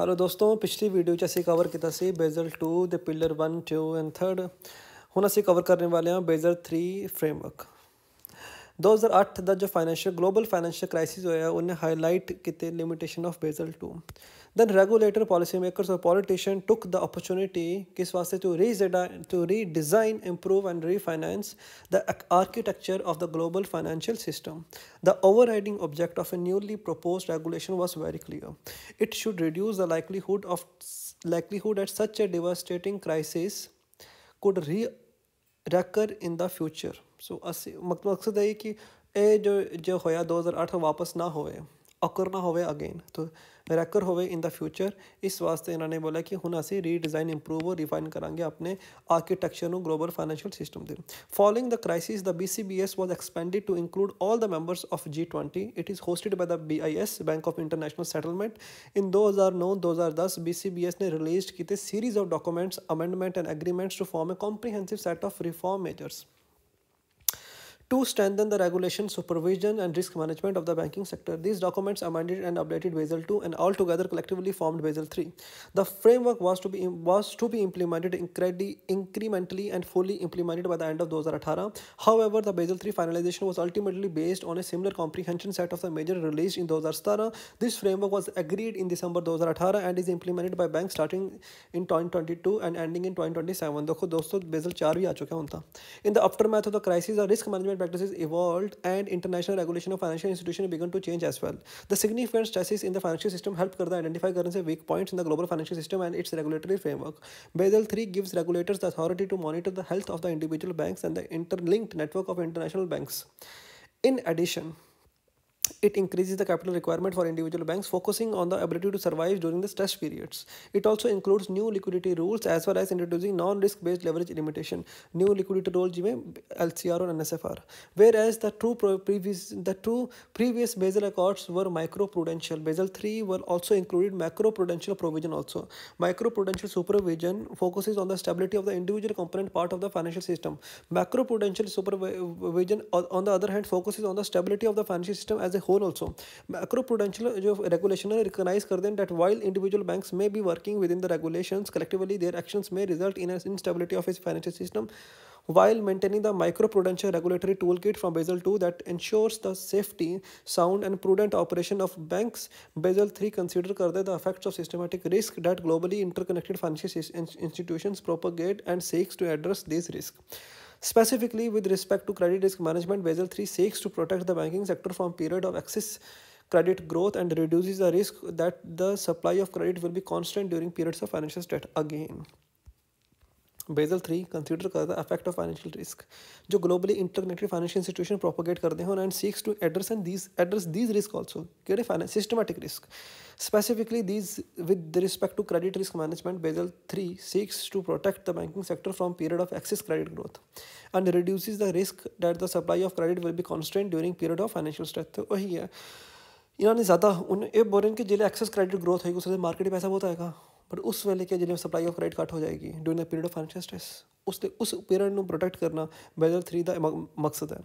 Hello ਦੋਸਤੋ ਪਿਛਲੀ video 'ਚ ਅਸੀਂ ਕਵਰ ਕੀਤਾ ਸੀ ਬੇਜ਼ਲ 2 ਦੇ ਪਿਲਰ 1 2 ਐਂਡ 3 ਹੁਣ ਅਸੀਂ ਕਵਰ ਕਰਨ ਵਾਲੇ ਹਾਂ ਬੇਜ਼ਲ 3 ਫਰੇਮਵਰਕ दो हज़ार अठ का जो फाइनैशियल ग्लोबल फाइनैशियल क्राइसिस होया उन्हें हाईलाइट किए limitation of Basel two then regulator policy maker और पॉलिटिशियन टुक द अपॉर्चुनिटी किस वास्ते to resign to redesign improve and refinance the architecture of the global financial system the overriding objective of a newly propose regulation was very clear it should reduce the likelihood of likelihood that such a devastating crisis could recur in the future so असी मतलब मकसद है कि ये जो जो होया दो हज़ार अठ वापस ना होए अकर ना हो अगेन तो रैकर हो इन द फ्यूचर इस वास्ते इन्होंने बोला कि हूँ असं रीडिजाइन इंप्रूव और रिफाइन करा अपने आर्किटेक्चर ग्लोबल फाइनैशियल सिस्टम के following the crisis the B C B S was expanded to include all the members of G twenty it is hosted by the B I S bank of international settlement in दो हज़ार नौ दो हज़ार दस B C B S ने release किए series of documents amendment and agreements to form a comprehensive set of reform measures to strengthen the regulation, supervision, and risk management of the banking sector. These documents amended and updated Basel II and altogether collectively formed Basel III. The framework was to be was to be implemented incrementally and fully implemented by the end of 2018. However, the Basel III finalization was ultimately based on a similar comprehension set of the measures released in 2017. This framework was agreed in December 2018 and is implemented by banks starting in 2022 and ending in 2027. देखो दोस्तों Basel चार भी आ चुका है the aftermath of the crisis, the risk management practices evolved and international regulation of financial institutions began to change as well. The significant stresses in the financial system helped identify currency weak points in the global financial system and its regulatory framework. Basel III gives regulators the authority to monitor the health of the individual banks and the interlinked network of international banks. In addition, it increases the capital requirement for individual banks, focusing on the ability to survive during the stress periods. It also includes new liquidity rules as well as introducing non-risk-based leverage limitation, new liquidity rules जिमें LCR and NSFR. Whereas the two previous the two previous Basel accords were prudential. Basel III were also included macroprudential provision also. prudential supervision focuses on the stability of the individual component part of the financial system. Macroprudential supervision on the other hand focuses on the stability of the financial system as a a whole also. Macroprudential regulation recognize that while individual banks may be working within the regulations, collectively their actions may result in an instability of its financial system while maintaining the microprudential regulatory toolkit from Basel II that ensures the safety, sound and prudent operation of banks, Basel III consider the effects of systematic risk that globally interconnected financial institutions propagate and seeks to address these risks. Specifically, with respect to credit risk management, Basel III seeks to protect the banking sector from period of excess credit growth and reduces the risk that the supply of credit will be constant during periods of financial stress again. Basel three consider करता है affect of financial risk जो globally interconnected financial institution propagate करते हैं and seeks to address and these address these risk also कि finance systemic risk specifically these with respect to credit risk management Basel three seeks to protect the banking sector from period of excess credit growth and reduce the risk that the supply of credit will be constant during period of financial तो वही है इन्होंने ज़्यादा उन्हें बोल रहे हैं कि जिले एक्सेस क्रेडिट ग्रोथ होगी उससे मार्केट पैसा बहुत आएगा पर उस वेले के जिन्हें सप्लाई ऑफ क्रेडिट कट हो जाएगी during the period of financial stress उसके उस पिलर में प्रोटेक्ट करना बेजल थ्री का मकसद है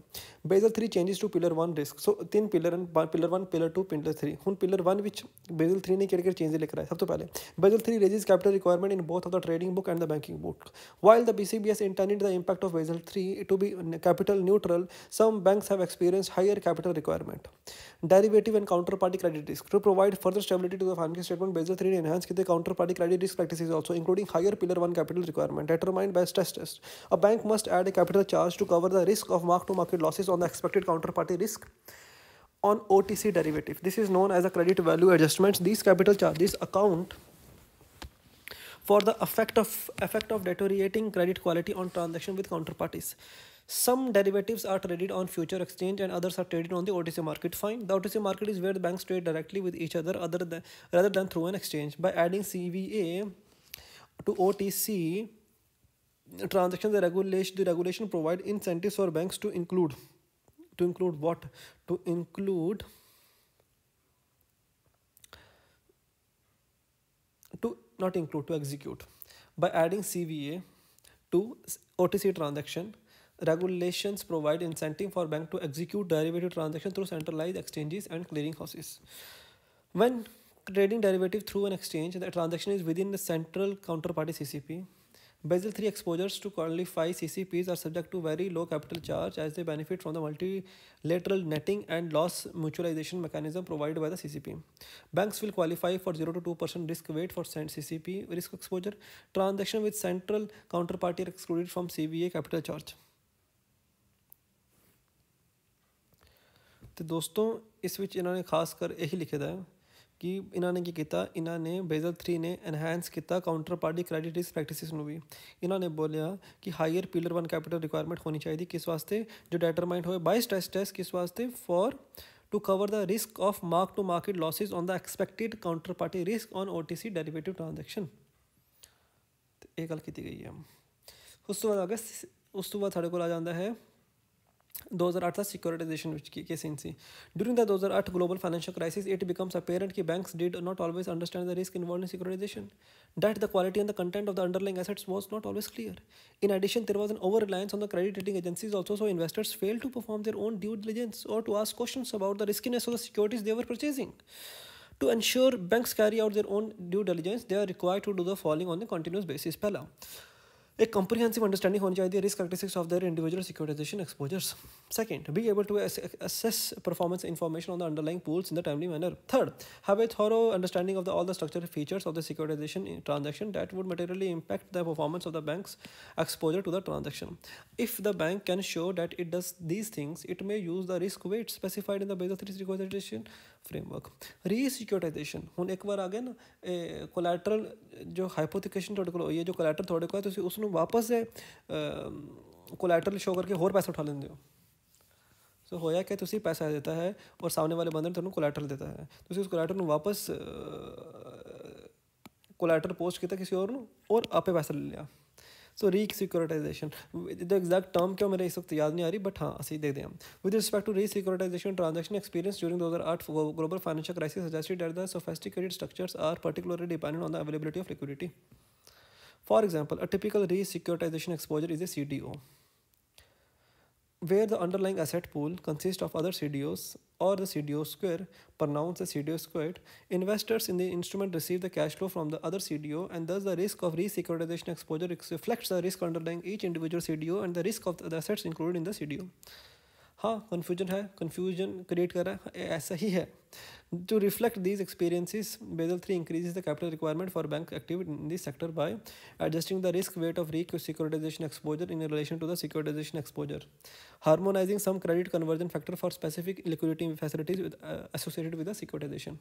Basel three changes to pillar one risk so तीन पिलर हैं pillar one pillar two pillar three हूँ पिलर वन में बेजल थ्री ने कि चेंज लिख रहा है सब तो पहले Basel three raises capital requirement in both of the trading book and the banking book while the B C B S intended the impact of Basel three to be capital neutral some banks have experience higher capital requirement derivative and counterparty credit risk to provide further stability to the financial statement Basel three ने enhance किए counterparty credit risk practice also including higher pillar one capital requirement determined by stress test. A bank must add a capital charge to cover the risk of mark-to-market losses on the expected counterparty risk on OTC derivative. This is known as a credit value adjustments. These capital charges account for the effect of effect of deteriorating credit quality on transaction with counterparties. Some derivatives are traded on future exchange and others are traded on the OTC market. Fine. The OTC market is where the banks trade directly with each other other than rather than through an exchange. By adding CVA to OTC transactions the regulation the regulation provide incentives for banks to include to include what to include to not include to execute by adding cva to otc transaction regulations provide incentive for bank to execute derivative transaction through centralized exchanges and clearing houses when trading derivative through an exchange the transaction is within the central counterparty ccp Basel III exposures to currently five CCPs are subject to very low capital charge as they benefit from the multilateral netting and loss mutualization mechanism provided by the CCP. Banks will qualify for 0 to 2% risk weight for CCP risk exposure. Transaction with central counterparty are excluded from CVA capital charge. तो दोस्तों इस विच इन्होंने खासकर यही लिखे था कि इन्होंने की किया इन्होंने बेजल थ्री ने एनहैंस किया counterparty credit risk practice भी इन्होंने बोलिया कि higher pillar one capital requirement होनी चाहिए किस वास्ते जो डेटरमाइंड हो बाय स्ट्रेस टेस्ट किस वास्ते for to cover the risk of mark to market losses on the expected counterparty risk on O T C derivative transaction तो यह गल की गई है उस तो बाद अगर उस तो बाद को आ जाता है 2008 are securitization which case in C. During the 2008 global financial crisis, it becomes apparent that banks did not always understand the risk involved in securitization, that the quality and the content of the underlying assets was not always clear. In addition, there was an over-reliance on the credit rating agencies also, so investors failed to perform their own due diligence or to ask questions about the riskiness of the securities they were purchasing. To ensure banks carry out their own due diligence, they are required to do the following on a continuous basis. A comprehensive understanding of the risk characteristics of their individual securitization exposures. Second, be able to assess performance information on the underlying pools in the timely manner. Third, have a thorough understanding of all the structural features of the securitization transaction that would materially impact the performance of the bank's exposure to the transaction. If the bank can show that it does these things, it may use the risk weight specified in the Basel III securitization framework resecuritisation हूँ एक बार आ गया ना collateral जो hypothecation थोड़े को जो कोलैटर थोड़े को है तो उसको वापस कोलैटरल शो करके होर पैसा उठा लेंगे तो होया क्या तुम्हें तो पैसा देता है और सामने वाले बंद ने तुम्हें तो कोलैटरल देता है तो उस कोलैटर वापस कोलैटर पोस्ट किया किसी और और आपे पैसा ले लिया सो री सिक्योरिटाइजेशन इधर एग्जैक्ट टर्म क्यों मेरे इस वक्त याद नहीं आ रही बट हाँ असं देखते हैं with respect to resecuritisation transaction experience during दो हजार आठ global financial crisis suggested that sophisticated structures are particularly dependent on the availability of liquidity for example a typical resecuritisation exposure is a C D O where the underlying asset pool consist of other C D Os or the CDO square, pronounced as CDO squared, investors in the instrument receive the cash flow from the other CDO and thus the risk of re-securitization exposure reflects the risk underlying each individual CDO and the risk of the assets included in the CDO. हाँ confusion है confusion create कर रहा है ऐसा ही है to reflect these experiences, Basel III increases the capital requirement for bank active in this sector by adjusting the risk weight of securitization exposure in relation to the securitization exposure, harmonizing some credit conversion factor for specific liquidity facilities with, uh, associated with the securitization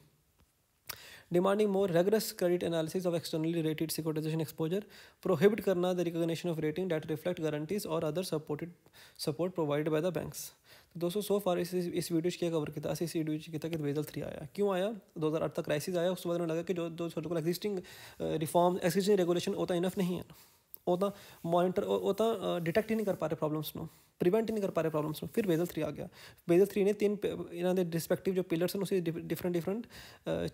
demanding more rigorous credit analysis of externally rated securitization exposure, prohibit karna the recognition of rating that reflect guarantees or other supported support provided by the banks. दोस्तों सो फार इस इस video क्या cover किया इस video से किया कि रिवेजल three आया क्यों आया दो हज़ार अठ तक क्राइसिस आया उसके बाद उन्होंने लगा कि जो जो साढ़े को रिफॉर्म एग्जिस्टिंग रेगुलेशन होता इनफ नहीं है उतना मॉनिटर उतना डिटेक्ट ही नहीं कर पा रहे प्रॉब्लम्स ਨੂੰ प्रिवेंट नहीं कर पा रहे प्रॉब्लम्स ਨੂੰ फिर बेजल थ्री आ गया बेजल थ्री ने तीन इन्हों के रिस्पैक्टिव जो पिलर्स हैं उसी डिफरेंट डिफरेंट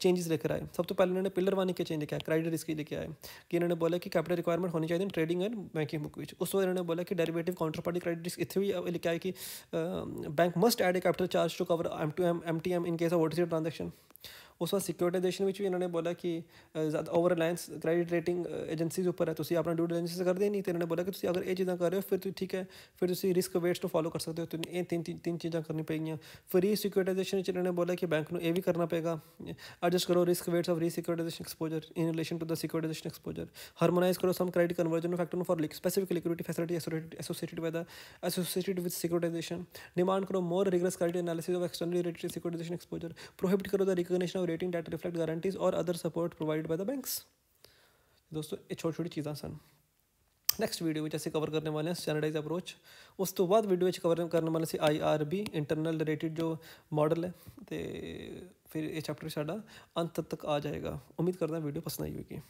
चेंजेस लेकर आए सब तो पहले इन्होंने पिलर वन के चेंज लेके आया क्राइड रिस्क लेके आए कि इन्होंने बोला कि कैपिटल रिक्वायरमेंट होनी चाहिए ट्रेडिंग एंड बैंकिंग बुक ਵਿੱਚ ਉਸ ਤੋਂ इन्होंने बोला कि derivative counterparty credit risk ਇੱਥੇ ਵੀ ਲਿਖਿਆ ਹੈ ਕਿ bank must add a capital charge to cover M to M M T M in case of OTC transaction उस बाद सिक्योरिटाइजेशन भी इन्होंने बोला कि ज्यादा overreliance credit rating agencies उपर है तुम अपना ड्यू एजेंसी कर दें नहीं तो इन्होंने बोला कि अगर ये चीज़ा कर रहे हो फिर ठीक है फिर तुम रिस्क वेट्स को फॉलो कर सकते हो तो ये तीन तीन चीज़ा करनी पेगी फिर री सिक्योरिटाइजेशन इन्होंने बोला कि बैंक में यह भी करना पेगा एडजस्ट करो risk weights of resecuritisation exposure in relation to the securitisation exposure harmonise करो some credit conversion factor for like specific liquidity facility associated with associated with securitisation demand करो more rigorous credit analysis of external related securitisation exposure prohibit करो the recognition rating that reflect guarantees और other support provide by the banks दोस्तों ये छोटी छोटी चीज़ा सन next video में जैसे कवर करने वाले हैं स्टैंडर्डाइज अप्रोच उस तो बाद वीडियो कवर करने वाले से I R B internal related जो मॉडल है तो फिर ये चैप्टर साढ़ा अंत तक आ जाएगा उम्मीद करता वीडियो पसंद आई होगी